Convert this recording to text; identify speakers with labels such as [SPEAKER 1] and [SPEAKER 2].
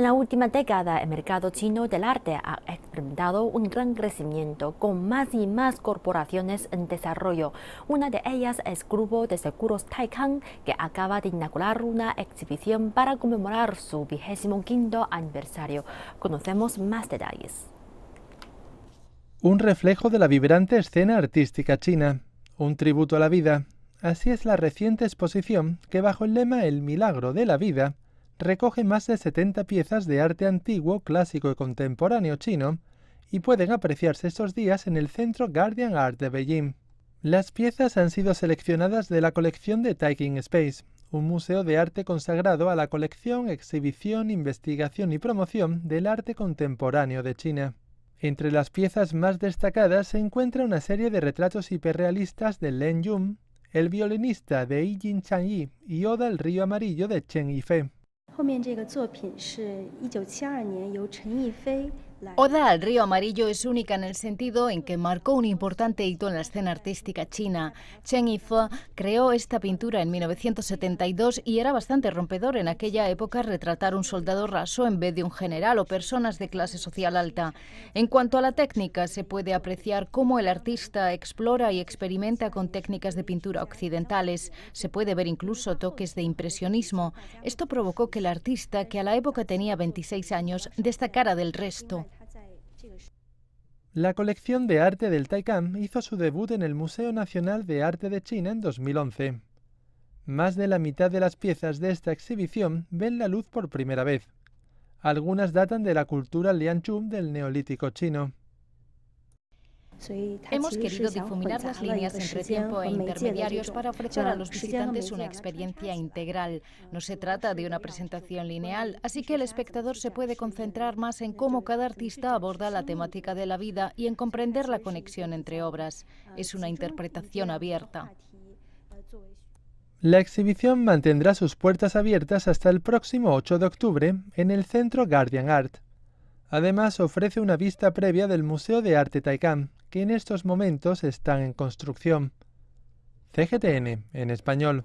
[SPEAKER 1] En la última década, el mercado chino del arte ha experimentado un gran crecimiento con más y más corporaciones en desarrollo. Una de ellas es Grupo de Seguros Taikang, que acaba de inaugurar una exhibición para conmemorar su vigésimo quinto aniversario. Conocemos más detalles.
[SPEAKER 2] Un reflejo de la vibrante escena artística china, un tributo a la vida. Así es la reciente exposición que bajo el lema El milagro de la vida recoge más de 70 piezas de arte antiguo, clásico y contemporáneo chino, y pueden apreciarse estos días en el Centro Guardian Art de Beijing. Las piezas han sido seleccionadas de la colección de Taking Space, un museo de arte consagrado a la colección, exhibición, investigación y promoción del arte contemporáneo de China. Entre las piezas más destacadas se encuentra una serie de retratos hiperrealistas de Len Yun, el violinista de Yi Jin Chang Yi y Oda el Río Amarillo de Chen Yifei.
[SPEAKER 3] 后面这个作品是一九七二年由陈逸飞。Oda al río amarillo es única en el sentido en que marcó un importante hito en la escena artística china. Chen Yifu creó esta pintura en 1972 y era bastante rompedor en aquella época retratar un soldado raso en vez de un general o personas de clase social alta. En cuanto a la técnica, se puede apreciar cómo el artista explora y experimenta con técnicas de pintura occidentales. Se puede ver incluso toques de impresionismo. Esto provocó que el artista, que a la época tenía 26 años, destacara del resto.
[SPEAKER 2] La colección de arte del Taikan hizo su debut en el Museo Nacional de Arte de China en 2011. Más de la mitad de las piezas de esta exhibición ven la luz por primera vez. Algunas datan de la cultura lianchu del Neolítico chino.
[SPEAKER 1] Hemos querido difuminar las líneas entre tiempo e intermediarios para ofrecer a los visitantes una
[SPEAKER 3] experiencia integral. No se trata de una presentación lineal, así que el espectador se puede concentrar más en cómo cada artista aborda la temática de la vida y en comprender la conexión entre obras. Es una interpretación abierta.
[SPEAKER 2] La exhibición mantendrá sus puertas abiertas hasta el próximo 8 de octubre en el Centro Guardian Art. Además, ofrece una vista previa del Museo de Arte Taikán, que en estos momentos están en construcción. CGTN, en español.